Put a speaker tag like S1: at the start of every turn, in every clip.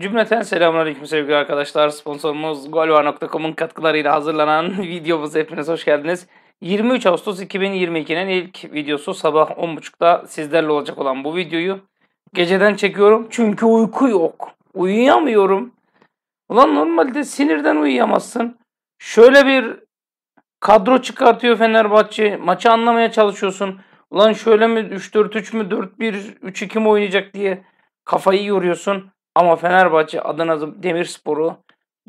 S1: Cümleten selamünaleyküm sevgili arkadaşlar. Sponsorumuz golvar.com'un katkılarıyla hazırlanan videomuz hepiniz hoş geldiniz. 23 Ağustos 2022'nin ilk videosu sabah 10.30'da sizlerle olacak olan bu videoyu geceden çekiyorum. Çünkü uyku yok. Uyuyamıyorum. Ulan normalde sinirden uyuyamazsın. Şöyle bir kadro çıkartıyor Fenerbahçe. Maçı anlamaya çalışıyorsun. Ulan şöyle mi 3-4-3 mü 4-1-3-2 mi oynayacak diye kafayı yoruyorsun. Ama Fenerbahçe Adana Demirspor'u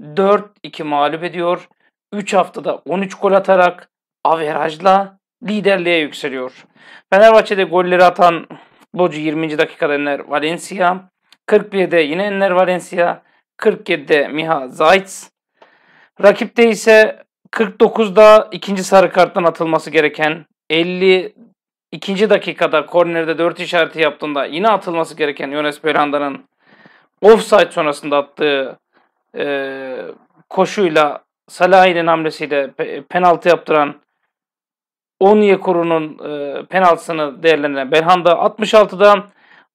S1: 4-2 mağlup ediyor. 3 haftada 13 gol atarak averajla liderliğe yükseliyor. Fenerbahçe'de golleri atan futbolcu 20. dakikada Enner Valencia. 41'de yine Enner Valencia. 47'de Miha Zayt's. Rakipte ise 49'da ikinci sarı karttan atılması gereken 50 ikinci dakikada kornerde 4 işareti yaptığında yine atılması gereken Yones Belhanda'nın offside sonrasında attığı e, koşuyla Salah'ın hamlesiyle penaltı yaptıran Onyekuru'nun e, penaltısını değerlendiren Belhanda 66'dan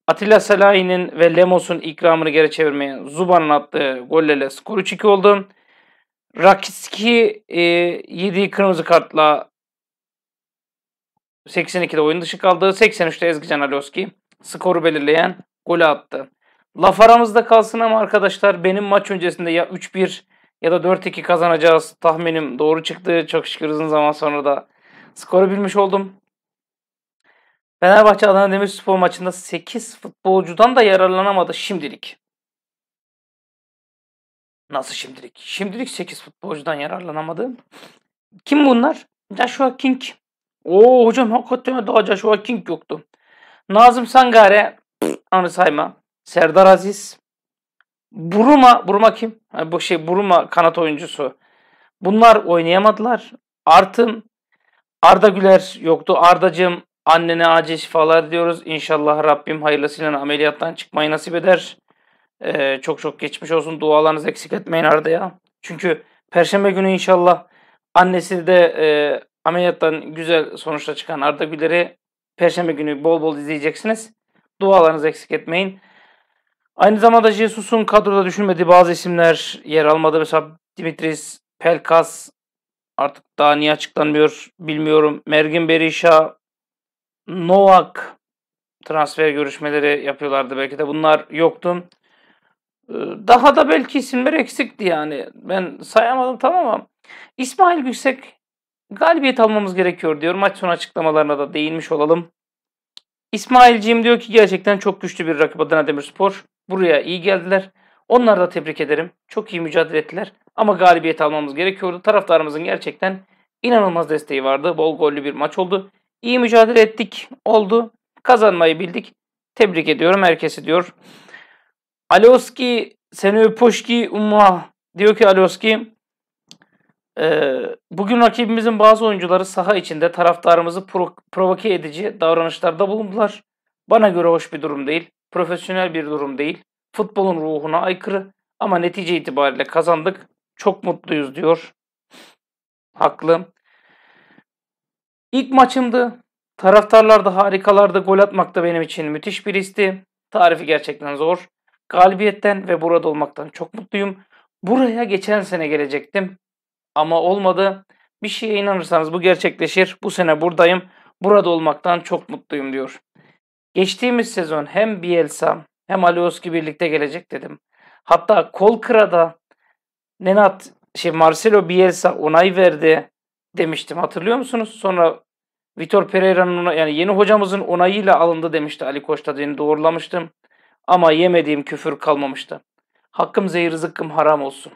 S1: Atilla Salahi'nin ve Lemos'un ikramını geri çevirmeye Zuban'ın attığı gollerle skoru 2 oldu. Rakitski e, yediği kırmızı kartla 82'de oyun dışı kaldı. 83'te Ezgi Canaloski skoru belirleyen golü attı. Laf aramızda kalsın ama arkadaşlar benim maç öncesinde ya 3-1 ya da 4-2 kazanacağız tahminim doğru çıktı. Çok şükür uzun zaman sonra da skoru bilmiş oldum. Fenerbahçe Adana Demirspor maçında 8 futbolcudan da yararlanamadı şimdilik. Nasıl şimdilik? Şimdilik 8 futbolcudan yararlanamadı. Kim bunlar? Joshua King. Oo hocam hakikaten daha Joshua King yoktu. Nazım Sangare anı sayma. Serdar Aziz, Buruma, Buruma kim? Yani bu şey Buruma kanat oyuncusu. Bunlar oynayamadılar. Artın Arda Güler yoktu. Ardacığım annene acil şifalar diyoruz. İnşallah Rabbim hayırlısıyla ameliyattan çıkmayı nasip eder. Ee, çok çok geçmiş olsun. Dualarınızı eksik etmeyin Arda'ya. Çünkü Perşembe günü inşallah annesi de e, ameliyattan güzel sonuçla çıkan Arda Güler'i Perşembe günü bol bol izleyeceksiniz. Dualarınızı eksik etmeyin. Aynı zamanda Jesus'un kadroda düşünmediği bazı isimler yer almadı. Mesela Dimitris Pelkas artık daha niye açıklanmıyor bilmiyorum. Mergin Berisha, Novak transfer görüşmeleri yapıyorlardı. Belki de bunlar yoktu. Ee, daha da belki isimler eksikti yani. Ben sayamadım tamam ama İsmail Yüksek galibiyet almamız gerekiyor diyor. Maç sonu açıklamalarına da değinmiş olalım. İsmailciğim diyor ki gerçekten çok güçlü bir rakip Adana Demirspor. Buraya iyi geldiler. Onları da tebrik ederim. Çok iyi mücadele ettiler. Ama galibiyet almamız gerekiyordu. Taraftarımızın gerçekten inanılmaz desteği vardı. Bol gollü bir maç oldu. İyi mücadele ettik. Oldu. Kazanmayı bildik. Tebrik ediyorum herkesi diyor. Alioski seni poşki umma diyor ki Alioski e, bugün rakibimizin bazı oyuncuları saha içinde taraftarımızı pro- provoke edici davranışlarda bulundular. Bana göre hoş bir durum değil. Profesyonel bir durum değil. Futbolun ruhuna aykırı ama netice itibariyle kazandık. Çok mutluyuz diyor. Haklı. İlk maçımdı. Taraftarlar da harikalarda gol atmak da benim için müthiş bir isti. Tarifi gerçekten zor. Galibiyetten ve burada olmaktan çok mutluyum. Buraya geçen sene gelecektim. Ama olmadı. Bir şeye inanırsanız bu gerçekleşir. Bu sene buradayım. Burada olmaktan çok mutluyum diyor. Geçtiğimiz sezon hem Bielsa hem Alioski birlikte gelecek dedim. Hatta Kolkra'da Nenat şey Marcelo Bielsa onay verdi demiştim. Hatırlıyor musunuz? Sonra Vitor Pereira'nın yani yeni hocamızın onayıyla alındı demişti Ali Koç tadını doğrulamıştım. Ama yemediğim küfür kalmamıştı. Hakkım zehir zıkkım haram olsun.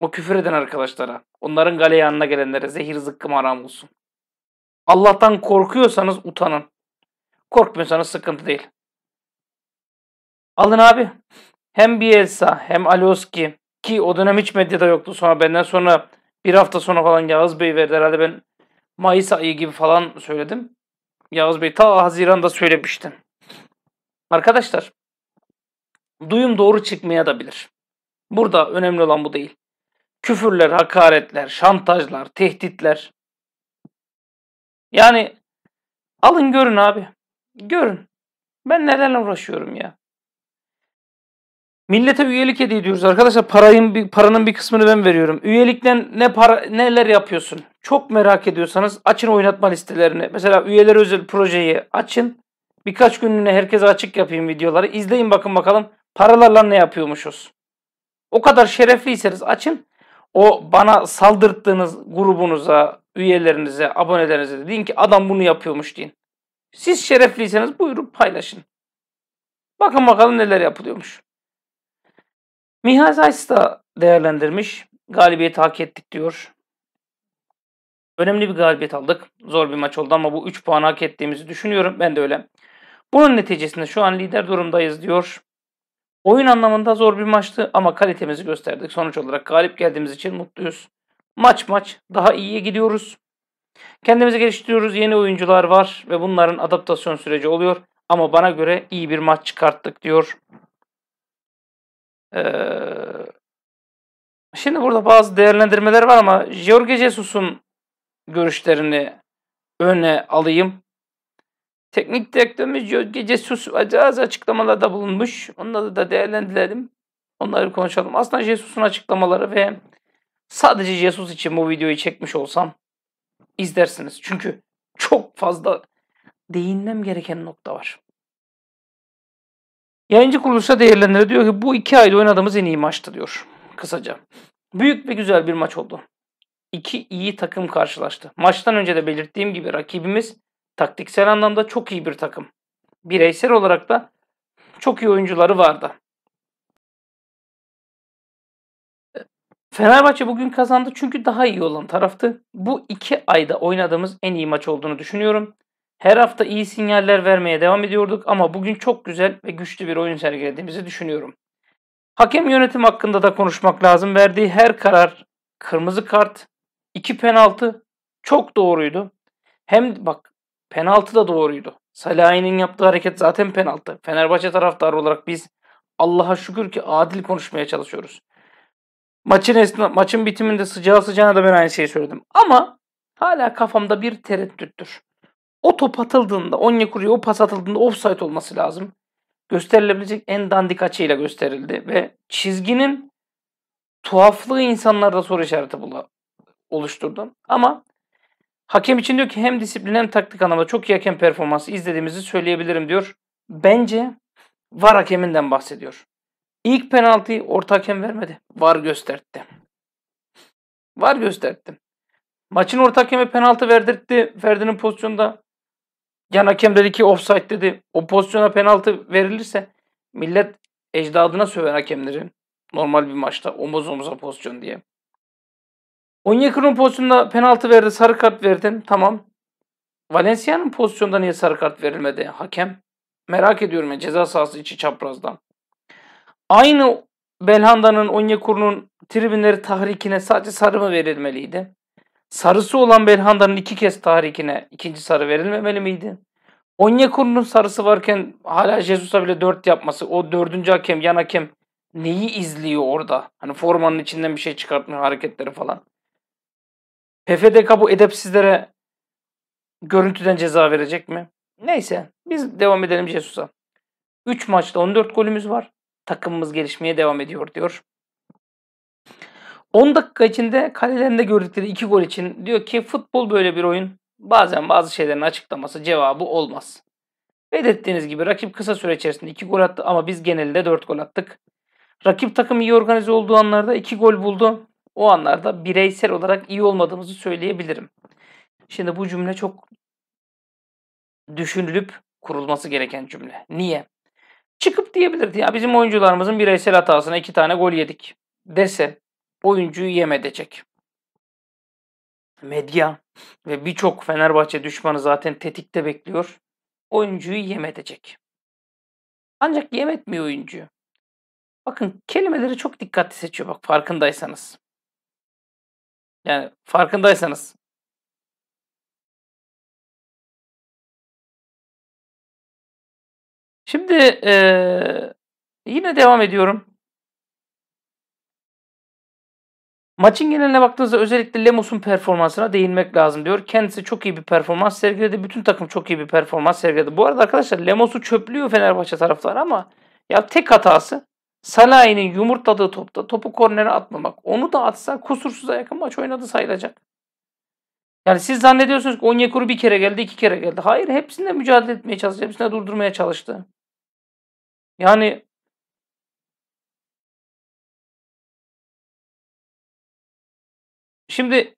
S1: O küfür eden arkadaşlara, onların galeyanına gelenlere zehir zıkkım haram olsun. Allah'tan korkuyorsanız utanın. Korkmuyorsanız sıkıntı değil. Alın abi. Hem Bielsa hem Alioski ki o dönem hiç medyada yoktu. Sonra benden sonra bir hafta sonra falan Yağız Bey verdi. Herhalde ben Mayıs ayı gibi falan söyledim. Yağız Bey ta Haziran'da söylemiştim. Arkadaşlar duyum doğru çıkmaya da bilir. Burada önemli olan bu değil. Küfürler, hakaretler, şantajlar, tehditler. Yani alın görün abi. Görün. Ben nelerle uğraşıyorum ya. Millete üyelik hediye ediyoruz arkadaşlar. Parayın bir, paranın bir kısmını ben veriyorum. Üyelikten ne para neler yapıyorsun? Çok merak ediyorsanız açın oynatma listelerini. Mesela üyeler özel projeyi açın. Birkaç günlüğüne herkese açık yapayım videoları. İzleyin bakın bakalım paralarla ne yapıyormuşuz. O kadar şerefliyseniz açın. O bana saldırttığınız grubunuza, üyelerinize, abonelerinize de deyin ki adam bunu yapıyormuş deyin. Siz şerefliyseniz buyurun paylaşın. Bakın bakalım neler yapılıyormuş. Mihaz Zayt da değerlendirmiş. Galibiyeti hak ettik diyor. Önemli bir galibiyet aldık. Zor bir maç oldu ama bu 3 puan hak ettiğimizi düşünüyorum. Ben de öyle. Bunun neticesinde şu an lider durumdayız diyor. Oyun anlamında zor bir maçtı ama kalitemizi gösterdik. Sonuç olarak galip geldiğimiz için mutluyuz. Maç maç daha iyiye gidiyoruz. Kendimizi geliştiriyoruz. Yeni oyuncular var ve bunların adaptasyon süreci oluyor. Ama bana göre iyi bir maç çıkarttık diyor. Ee, şimdi burada bazı değerlendirmeler var ama George Jesus'un görüşlerini öne alayım. Teknik direktörümüz George Jesus acayip açıklamalarda bulunmuş. Onları da değerlendirelim. Onları konuşalım. Aslında Jesus'un açıklamaları ve sadece Jesus için bu videoyu çekmiş olsam izlersiniz. Çünkü çok fazla değinmem gereken nokta var. Yayıncı kuruluşa değerlendirir diyor ki bu iki ayda oynadığımız en iyi maçtı diyor kısaca. Büyük ve güzel bir maç oldu. İki iyi takım karşılaştı. Maçtan önce de belirttiğim gibi rakibimiz taktiksel anlamda çok iyi bir takım. Bireysel olarak da çok iyi oyuncuları vardı. Fenerbahçe bugün kazandı çünkü daha iyi olan taraftı. Bu iki ayda oynadığımız en iyi maç olduğunu düşünüyorum. Her hafta iyi sinyaller vermeye devam ediyorduk ama bugün çok güzel ve güçlü bir oyun sergilediğimizi düşünüyorum. Hakem yönetim hakkında da konuşmak lazım. Verdiği her karar kırmızı kart, iki penaltı çok doğruydu. Hem bak penaltı da doğruydu. Salahi'nin yaptığı hareket zaten penaltı. Fenerbahçe taraftarı olarak biz Allah'a şükür ki adil konuşmaya çalışıyoruz. Maçın esna, maçın bitiminde sıcağı sıcağına da ben aynı şeyi söyledim. Ama hala kafamda bir tereddüttür. O top atıldığında, Onyekuru'ya o pas atıldığında offside olması lazım. Gösterilebilecek en dandik açıyla gösterildi ve çizginin tuhaflığı insanlarda soru işareti bula, oluşturdu. Ama hakem için diyor ki hem disiplin hem taktik anlamda çok iyi hakem performansı izlediğimizi söyleyebilirim diyor. Bence var hakeminden bahsediyor. İlk penaltıyı orta hakem vermedi. VAR gösterdi. VAR gösterdi. Maçın orta hakemi penaltı verdirtti. Ferdi'nin pozisyonda yan hakem dedi ki offside dedi. O pozisyona penaltı verilirse millet ecdadına söven hakemleri normal bir maçta omuz omuza pozisyon diye. Onyekuru'nun pozisyonunda penaltı verdi, sarı kart verdi. Tamam. Valencia'nın pozisyonda niye sarı kart verilmedi hakem? Merak ediyorum ya ceza sahası içi çaprazdan. Aynı Belhanda'nın Onyekuru'nun tribünleri tahrikine sadece sarı mı verilmeliydi? Sarısı olan Belhanda'nın iki kez tahrikine ikinci sarı verilmemeli miydi? Onyekuru'nun sarısı varken hala Jesus'a bile dört yapması, o dördüncü hakem, yan hakem neyi izliyor orada? Hani formanın içinden bir şey çıkartmıyor hareketleri falan. PFDK bu edepsizlere görüntüden ceza verecek mi? Neyse biz devam edelim Jesus'a. 3 maçta 14 golümüz var takımımız gelişmeye devam ediyor diyor. 10 dakika içinde kalelerinde gördükleri 2 gol için diyor ki futbol böyle bir oyun. Bazen bazı şeylerin açıklaması cevabı olmaz. Belirttiğiniz gibi rakip kısa süre içerisinde 2 gol attı ama biz genelde 4 gol attık. Rakip takım iyi organize olduğu anlarda 2 gol buldu. O anlarda bireysel olarak iyi olmadığımızı söyleyebilirim. Şimdi bu cümle çok düşünülüp kurulması gereken cümle. Niye? çıkıp diyebilirdi ya bizim oyuncularımızın bireysel hatasına iki tane gol yedik dese oyuncuyu yem edecek. Medya ve birçok Fenerbahçe düşmanı zaten tetikte bekliyor. Oyuncuyu yem edecek. Ancak yem etmiyor oyuncuyu. Bakın kelimeleri çok dikkatli seçiyor bak farkındaysanız.
S2: Yani farkındaysanız Şimdi e, yine
S1: devam ediyorum. Maçın geneline baktığınızda özellikle Lemos'un performansına değinmek lazım diyor. Kendisi çok iyi bir performans sergiledi. Bütün takım çok iyi bir performans sergiledi. Bu arada arkadaşlar Lemos'u çöplüyor Fenerbahçe taraftarı ama ya tek hatası Salah'ın yumurtladığı topta topu kornere atmamak. Onu da atsa kusursuza yakın maç oynadı sayılacak. Yani siz zannediyorsunuz ki Onyekuru bir kere geldi, iki kere geldi. Hayır, hepsinde mücadele etmeye çalıştı, hepsinde durdurmaya çalıştı. Yani şimdi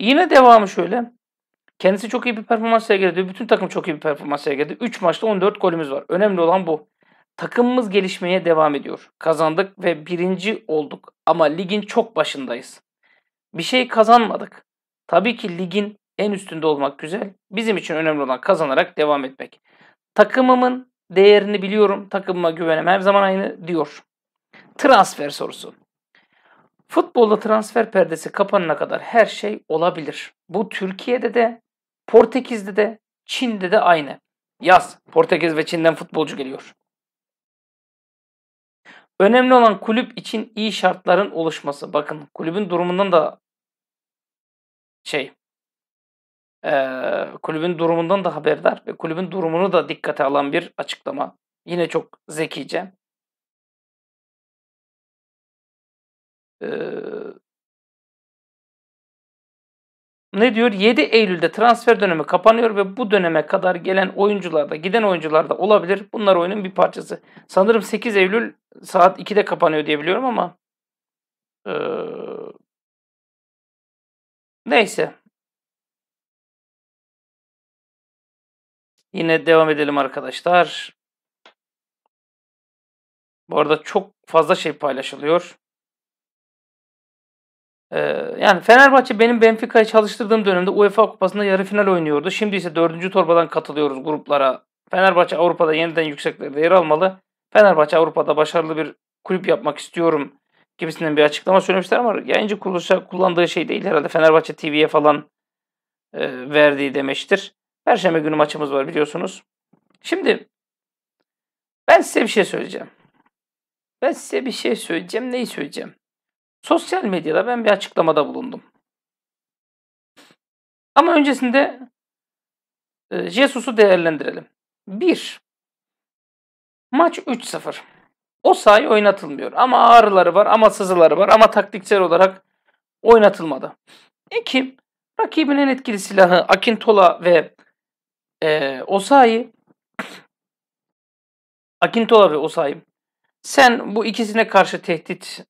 S1: yine devamı şöyle. Kendisi çok iyi bir performans sergiledi. Bütün takım çok iyi bir performans sergiledi. 3 maçta 14 golümüz var. Önemli olan bu. Takımımız gelişmeye devam ediyor. Kazandık ve birinci olduk. Ama ligin çok başındayız. Bir şey kazanmadık. Tabii ki ligin en üstünde olmak güzel. Bizim için önemli olan kazanarak devam etmek. Takımımın Değerini biliyorum. Takımıma güvenem. Her zaman aynı diyor. Transfer sorusu. Futbolda transfer perdesi kapanana kadar her şey olabilir. Bu Türkiye'de de, Portekiz'de de, Çin'de de aynı. Yaz. Portekiz ve Çin'den futbolcu geliyor. Önemli olan kulüp için iyi şartların oluşması. Bakın kulübün durumundan da şey e, kulübün durumundan da haberdar ve kulübün durumunu da dikkate alan bir açıklama. Yine çok zekice. Ee, ne diyor? 7 Eylül'de transfer dönemi kapanıyor ve bu döneme kadar gelen oyuncularda, giden oyuncularda olabilir. Bunlar oyunun bir parçası. Sanırım 8 Eylül saat 2'de kapanıyor diye biliyorum ama ee, neyse. Yine devam edelim arkadaşlar. Bu arada çok fazla şey paylaşılıyor. Ee, yani Fenerbahçe benim Benfica'yı çalıştırdığım dönemde UEFA Kupası'nda yarı final oynuyordu. Şimdi ise dördüncü torbadan katılıyoruz gruplara. Fenerbahçe Avrupa'da yeniden yükseklerde yer almalı. Fenerbahçe Avrupa'da başarılı bir kulüp yapmak istiyorum gibisinden bir açıklama söylemişler ama yayıncı kuruluşa kullandığı şey değil herhalde. Fenerbahçe TV'ye falan e, verdiği demiştir. Perşembe günü maçımız var biliyorsunuz. Şimdi ben size bir şey söyleyeceğim. Ben size bir şey söyleyeceğim. Neyi söyleyeceğim? Sosyal medyada ben bir açıklamada bulundum. Ama öncesinde e, Jesus'u değerlendirelim. 1. Maç 3-0. O sayı oynatılmıyor. Ama ağrıları var, ama sızıları var, ama taktiksel olarak oynatılmadı. 2. Rakibin en etkili silahı Akintola ve e, Osayi Akintola ve Osayi sen bu ikisine karşı tehdit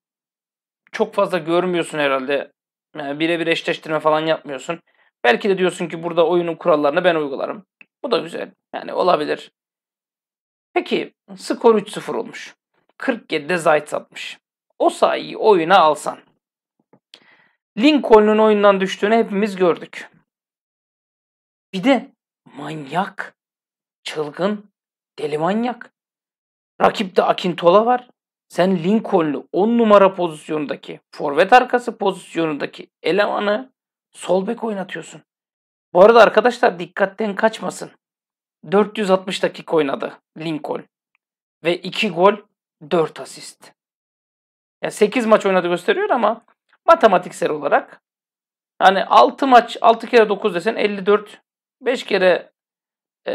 S1: çok fazla görmüyorsun herhalde. Yani birebir eşleştirme falan yapmıyorsun. Belki de diyorsun ki burada oyunun kurallarını ben uygularım. Bu da güzel. Yani olabilir. Peki skor 3-0 olmuş. 47'de Zayt atmış. O sayıyı oyuna alsan. Lincoln'un oyundan düştüğünü hepimiz gördük. Bir de Manyak. Çılgın. Deli manyak. Rakipte Akintola var. Sen Lincoln'lu 10 numara pozisyonundaki, forvet arkası pozisyonundaki elemanı sol bek oynatıyorsun. Bu arada arkadaşlar dikkatten kaçmasın. 460 dakika oynadı Lincoln. Ve 2 gol, 4 asist. Ya 8 maç oynadı gösteriyor ama matematiksel olarak hani 6 maç 6 kere 9 desen 54 5 kere e,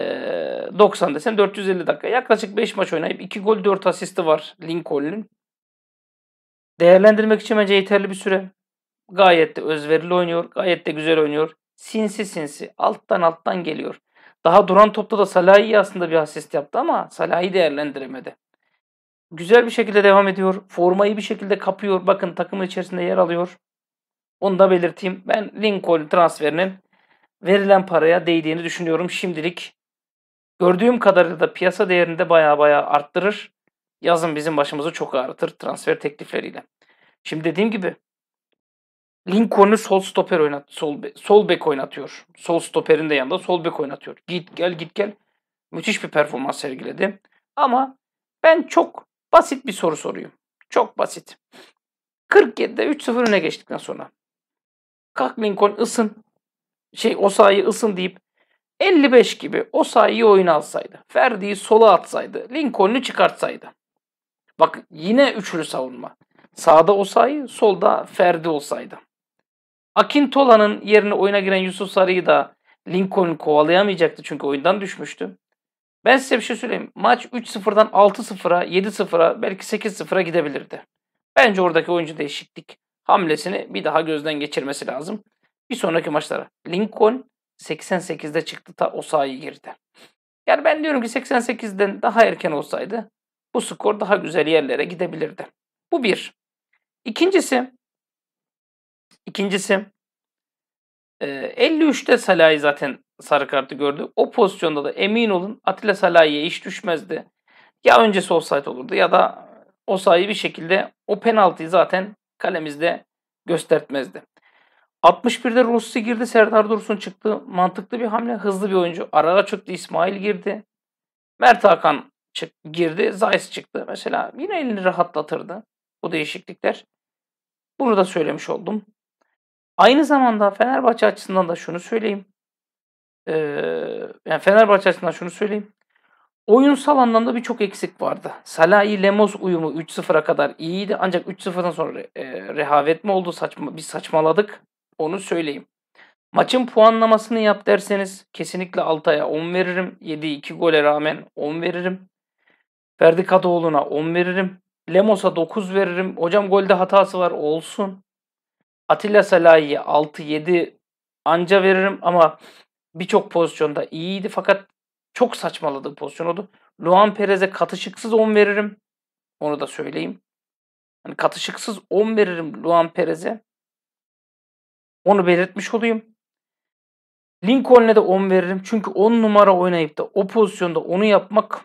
S1: 90 desen 450 dakika. Yaklaşık 5 maç oynayıp 2 gol 4 asisti var Lincoln'un. Değerlendirmek için bence yeterli bir süre. Gayet de özverili oynuyor. Gayet de güzel oynuyor. Sinsi sinsi. Alttan alttan geliyor. Daha duran topta da Salah'ı aslında bir asist yaptı ama Salah'ı değerlendiremedi. Güzel bir şekilde devam ediyor. Formayı bir şekilde kapıyor. Bakın takımın içerisinde yer alıyor. Onu da belirteyim. Ben Lincoln transferinin verilen paraya değdiğini düşünüyorum şimdilik. Gördüğüm kadarıyla da piyasa değerini de baya baya arttırır. Yazın bizim başımızı çok ağrıtır transfer teklifleriyle. Şimdi dediğim gibi Lincoln'u sol stoper oynat, sol, sol bek oynatıyor. Sol stoperin de yanında sol bek oynatıyor. Git gel git gel. Müthiş bir performans sergiledi. Ama ben çok basit bir soru soruyorum. Çok basit. 47'de 3-0 öne geçtikten sonra. Kalk Lincoln ısın şey o sayı ısın deyip 55 gibi o sayıyı oyuna alsaydı. Ferdi'yi sola atsaydı. Lincoln'u çıkartsaydı. Bak yine üçlü savunma. Sağda o sayı, solda Ferdi olsaydı. Akintola'nın yerine oyuna giren Yusuf Sarı'yı da Lincoln kovalayamayacaktı çünkü oyundan düşmüştü. Ben size bir şey söyleyeyim. Maç 3-0'dan 6-0'a, 7-0'a, belki 8-0'a gidebilirdi. Bence oradaki oyuncu değişiklik hamlesini bir daha gözden geçirmesi lazım bir sonraki maçlara. Lincoln 88'de çıktı ta o sahaya girdi. Yani ben diyorum ki 88'den daha erken olsaydı bu skor daha güzel yerlere gidebilirdi. Bu bir. İkincisi, ikincisi 53'te e, Salah'ı zaten sarı kartı gördü. O pozisyonda da emin olun Atilla Salah'ya iş düşmezdi. Ya öncesi offside olurdu ya da o bir şekilde o penaltıyı zaten kalemizde göstertmezdi. 61'de Rossi girdi, Serdar Dursun çıktı. Mantıklı bir hamle, hızlı bir oyuncu. Arada çıktı İsmail girdi. Mert Hakan çık, girdi, Zayis çıktı. Mesela yine elini rahatlatırdı bu değişiklikler. Bunu da söylemiş oldum. Aynı zamanda Fenerbahçe açısından da şunu söyleyeyim. Ee, yani Fenerbahçe açısından şunu söyleyeyim. Oyunsal anlamda birçok eksik vardı. Salahi Lemos uyumu 3-0'a kadar iyiydi ancak 3-0'dan sonra e, rehavet mi oldu saçma bir saçmaladık. Onu söyleyeyim. Maçın puanlamasını yap derseniz kesinlikle Altay'a 10 veririm. 7-2 gole rağmen 10 veririm. Ferdi Kadıoğlu'na 10 veririm. Lemos'a 9 veririm. Hocam golde hatası var olsun. Atilla Salahi'ye 6-7 anca veririm ama birçok pozisyonda iyiydi fakat çok saçmaladığı pozisyon oldu. Luan Perez'e katışıksız 10 veririm. Onu da söyleyeyim. Yani katışıksız 10 veririm Luan Perez'e. Onu belirtmiş olayım. Lincoln'e de 10 veririm. Çünkü 10 numara oynayıp da o pozisyonda onu yapmak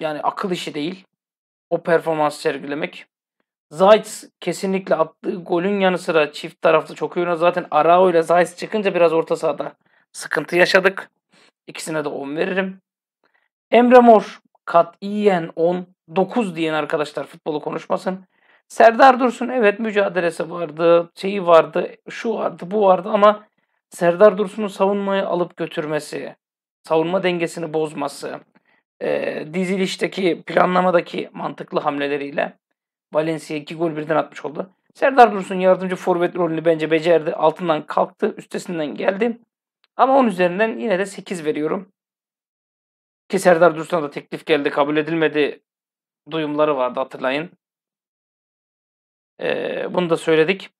S1: yani akıl işi değil. O performans sergilemek. Zayt kesinlikle attığı golün yanı sıra çift taraflı çok iyi oynadı. Zaten Arao ile Zayt çıkınca biraz orta sahada sıkıntı yaşadık. İkisine de 10 veririm. Emre Mor Kat, katiyen 10, 9 diyen arkadaşlar futbolu konuşmasın. Serdar Dursun evet mücadelesi vardı, şeyi vardı, şu vardı, bu vardı ama Serdar Dursun'un savunmayı alıp götürmesi, savunma dengesini bozması, e, dizilişteki, planlamadaki mantıklı hamleleriyle Valencia 2 gol birden atmış oldu. Serdar Dursun yardımcı forvet rolünü bence becerdi. Altından kalktı, üstesinden geldi. Ama onun üzerinden yine de 8 veriyorum. Ki Serdar Dursun'a da teklif geldi, kabul edilmedi duyumları vardı hatırlayın. Ee, bunu da söyledik.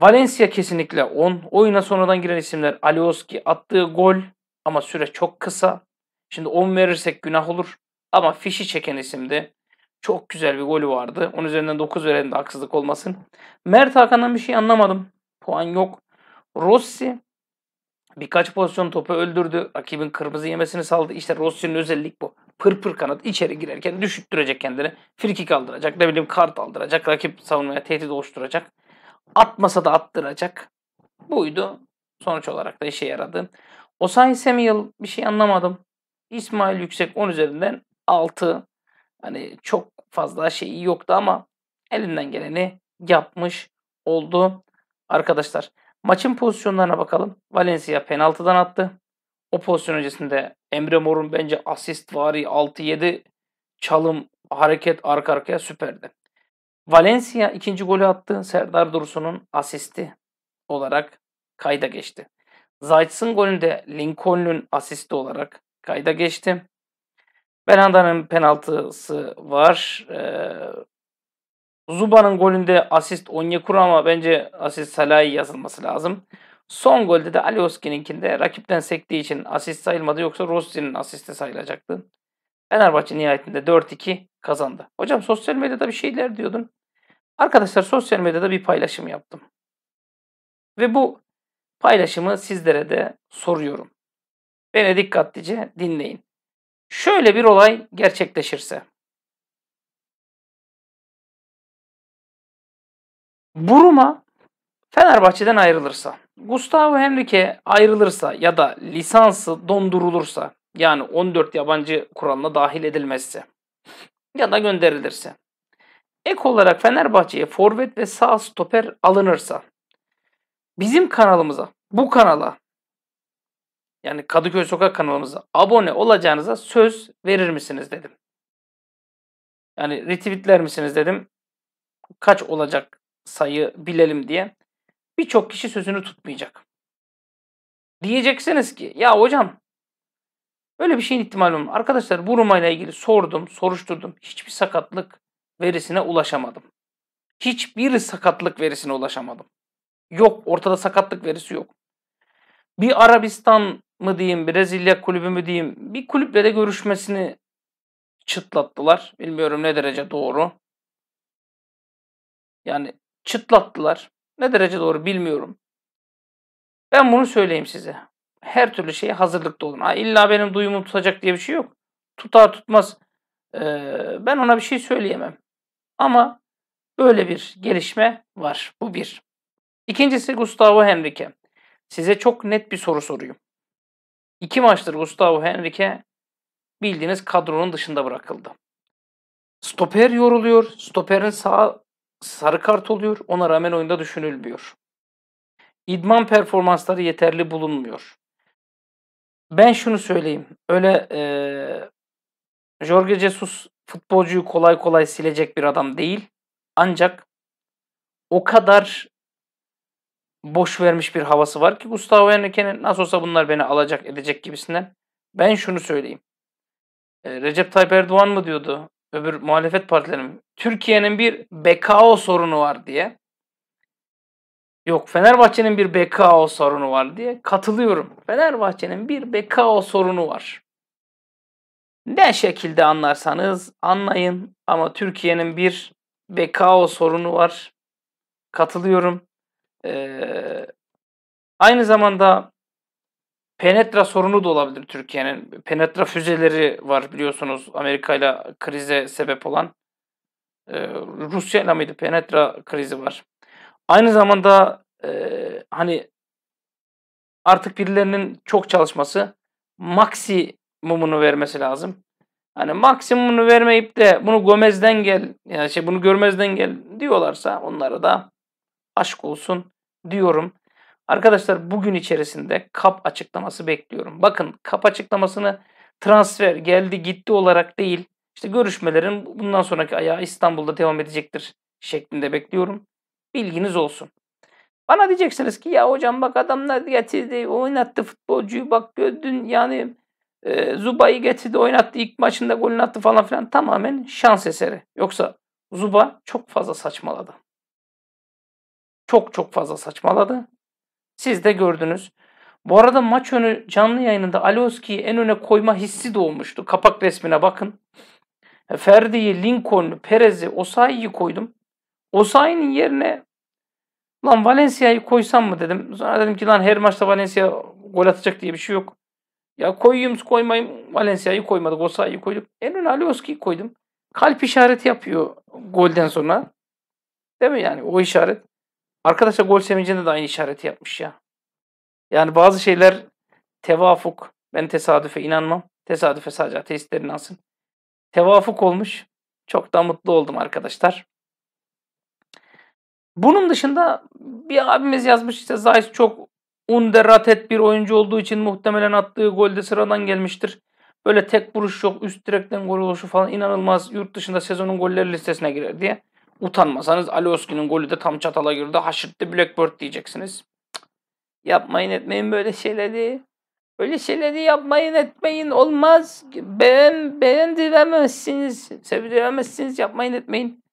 S1: Valencia kesinlikle 10. Oyuna sonradan giren isimler Alioski attığı gol ama süre çok kısa. Şimdi 10 verirsek günah olur ama fişi çeken isimdi. Çok güzel bir golü vardı. Onun üzerinden 9 veren de haksızlık olmasın. Mert Hakan'dan bir şey anlamadım. Puan yok. Rossi birkaç pozisyon topu öldürdü. Rakibin kırmızı yemesini saldı. İşte Rossi'nin özellik bu pırpır kanat içeri girerken düşüttürecek kendini. Friki kaldıracak, ne bileyim kart aldıracak, rakip savunmaya tehdit oluşturacak. Atmasa da attıracak. Buydu. Sonuç olarak da işe yaradı. Osay Samuel bir şey anlamadım. İsmail Yüksek 10 üzerinden 6. Hani çok fazla şeyi yoktu ama elinden geleni yapmış oldu. Arkadaşlar maçın pozisyonlarına bakalım. Valencia penaltıdan attı o pozisyon öncesinde Emre Mor'un bence asist vari 6-7 çalım hareket arka arkaya süperdi. Valencia ikinci golü attı. Serdar Dursun'un asisti olarak kayda geçti. Zayt'sın golünde Lincoln'un asisti olarak kayda geçti. Belhanda'nın penaltısı var. Ee, Zuba'nın golünde asist Onyekuru ama bence asist Salah'ı yazılması lazım. Son golde de Alioski'ninkinde rakipten sektiği için asist sayılmadı yoksa Rossi'nin asiste sayılacaktı. Fenerbahçe nihayetinde 4-2 kazandı. Hocam sosyal medyada bir şeyler diyordun. Arkadaşlar sosyal medyada bir paylaşım yaptım. Ve bu paylaşımı sizlere de soruyorum. Beni dikkatlice dinleyin. Şöyle bir olay gerçekleşirse. Buruma Fenerbahçe'den ayrılırsa Gustavo Henrique ayrılırsa ya da lisansı dondurulursa yani 14 yabancı kuralına dahil edilmezse ya da gönderilirse ek olarak Fenerbahçe'ye forvet ve sağ stoper alınırsa bizim kanalımıza bu kanala yani Kadıköy Sokak kanalımıza abone olacağınıza söz verir misiniz dedim. Yani retweetler misiniz dedim. Kaç olacak sayı bilelim diye birçok kişi sözünü tutmayacak. Diyeceksiniz ki ya hocam öyle bir şeyin ihtimali olmuyor. Arkadaşlar bu Roma ilgili sordum, soruşturdum. Hiçbir sakatlık verisine ulaşamadım. Hiçbir sakatlık verisine ulaşamadım. Yok ortada sakatlık verisi yok. Bir Arabistan mı diyeyim, Brezilya kulübü mü diyeyim bir kulüple de görüşmesini çıtlattılar. Bilmiyorum ne derece doğru. Yani çıtlattılar. Ne derece doğru bilmiyorum. Ben bunu söyleyeyim size. Her türlü şeye hazırlıklı olun. Ha, illa benim duyumum tutacak diye bir şey yok. Tutar tutmaz. ben ona bir şey söyleyemem. Ama böyle bir gelişme var. Bu bir. İkincisi Gustavo Henrique. Size çok net bir soru soruyorum. İki maçtır Gustavo Henrique bildiğiniz kadronun dışında bırakıldı. Stoper yoruluyor. Stoperin sağ sarı kart oluyor. Ona rağmen oyunda düşünülmüyor. İdman performansları yeterli bulunmuyor. Ben şunu söyleyeyim. Öyle e, Jorge Jesus futbolcuyu kolay kolay silecek bir adam değil. Ancak o kadar boş vermiş bir havası var ki Gustavo Henrique'nin nasıl olsa bunlar beni alacak edecek gibisinden. Ben şunu söyleyeyim. E, Recep Tayyip Erdoğan mı diyordu? öbür muhalefet partilerinin Türkiye'nin bir BKO sorunu var diye Yok Fenerbahçe'nin bir BKO sorunu var diye katılıyorum. Fenerbahçe'nin bir BKO sorunu var. Ne şekilde anlarsanız anlayın ama Türkiye'nin bir BKO sorunu var. Katılıyorum. Ee, aynı zamanda Penetra sorunu da olabilir Türkiye'nin. Penetra füzeleri var biliyorsunuz Amerika ile krize sebep olan. Ee, Rusya ile miydi? Penetra krizi var. Aynı zamanda e, hani artık birilerinin çok çalışması maksimumunu vermesi lazım. Hani maksimumunu vermeyip de bunu Gomez'den gel yani şey bunu görmezden gel diyorlarsa onlara da aşk olsun diyorum. Arkadaşlar bugün içerisinde kap açıklaması bekliyorum. Bakın kap açıklamasını transfer geldi gitti olarak değil işte görüşmelerin bundan sonraki ayağı İstanbul'da devam edecektir şeklinde bekliyorum. Bilginiz olsun. Bana diyeceksiniz ki ya hocam bak adamlar getirdi oynattı futbolcuyu bak gördün yani e, Zuba'yı getirdi oynattı ilk maçında golünü attı falan filan tamamen şans eseri. Yoksa Zuba çok fazla saçmaladı. Çok çok fazla saçmaladı. Siz de gördünüz. Bu arada maç önü canlı yayınında Alioski'yi en öne koyma hissi doğmuştu. Kapak resmine bakın. E, Ferdi'yi, Lincoln'u, Perez'i, Osayi'yi koydum. Osayi'nin yerine lan Valencia'yı koysam mı dedim. Sonra dedim ki lan her maçta Valencia gol atacak diye bir şey yok. Ya koyayım koymayayım Valencia'yı koymadık. Osayi'yi koyduk. En öne Alioski'yi koydum. Kalp işareti yapıyor golden sonra. Değil mi yani o işaret? Arkadaşlar gol sevincinde de aynı işareti yapmış ya. Yani bazı şeyler tevafuk. Ben tesadüfe inanmam. Tesadüfe sadece ateistler inansın. Tevafuk olmuş. Çok da mutlu oldum arkadaşlar. Bunun dışında bir abimiz yazmış işte Zayis çok underrated bir oyuncu olduğu için muhtemelen attığı golde sıradan gelmiştir. Böyle tek vuruş yok, üst direkten gol oluşu falan inanılmaz. Yurt dışında sezonun golleri listesine girer diye. Utanmasanız Alioski'nin golü de tam çatala girdi. Haşırttı Blackbird diyeceksiniz. Yapmayın etmeyin böyle şeyleri. Böyle şeyleri yapmayın etmeyin olmaz. Beğen, beğendiremezsiniz. Sevdiremezsiniz yapmayın etmeyin.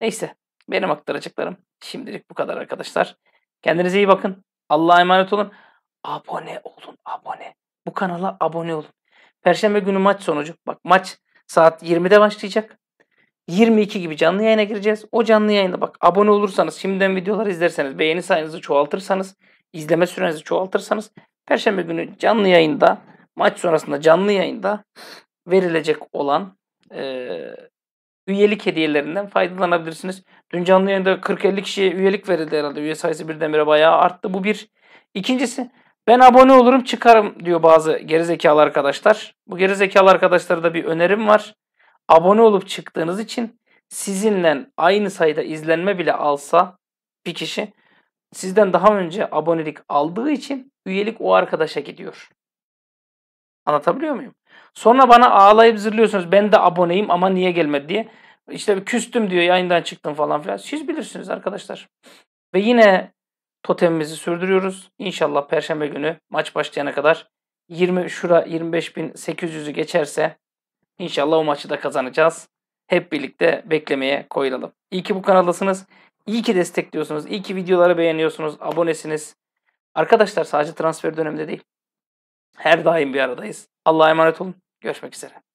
S1: Neyse benim aktaracaklarım şimdilik bu kadar arkadaşlar. Kendinize iyi bakın. Allah'a emanet olun. Abone olun abone. Bu kanala abone olun. Perşembe günü maç sonucu. Bak maç saat 20'de başlayacak. 22 gibi canlı yayına gireceğiz. O canlı yayında bak abone olursanız, şimdiden videoları izlerseniz, beğeni sayınızı çoğaltırsanız, izleme sürenizi çoğaltırsanız Perşembe günü canlı yayında, maç sonrasında canlı yayında verilecek olan e, üyelik hediyelerinden faydalanabilirsiniz. Dün canlı yayında 40-50 kişiye üyelik verildi herhalde. Üye sayısı birdenbire bayağı arttı. Bu bir. İkincisi ben abone olurum çıkarım diyor bazı gerizekalı arkadaşlar. Bu gerizekalı arkadaşlara da bir önerim var. Abone olup çıktığınız için sizinle aynı sayıda izlenme bile alsa bir kişi sizden daha önce abonelik aldığı için üyelik o arkadaşa gidiyor. Anlatabiliyor muyum? Sonra bana ağlayıp zırlıyorsunuz. Ben de aboneyim ama niye gelmedi diye. İşte küstüm diyor yayından çıktım falan filan. Siz bilirsiniz arkadaşlar. Ve yine totemimizi sürdürüyoruz. İnşallah perşembe günü maç başlayana kadar 20 şura 25.800'ü geçerse İnşallah o maçı da kazanacağız. Hep birlikte beklemeye koyulalım. İyi ki bu kanaldasınız. İyi ki destekliyorsunuz. İyi ki videoları beğeniyorsunuz. Abonesiniz. Arkadaşlar sadece transfer döneminde değil. Her daim bir aradayız. Allah'a emanet olun.
S2: Görüşmek üzere.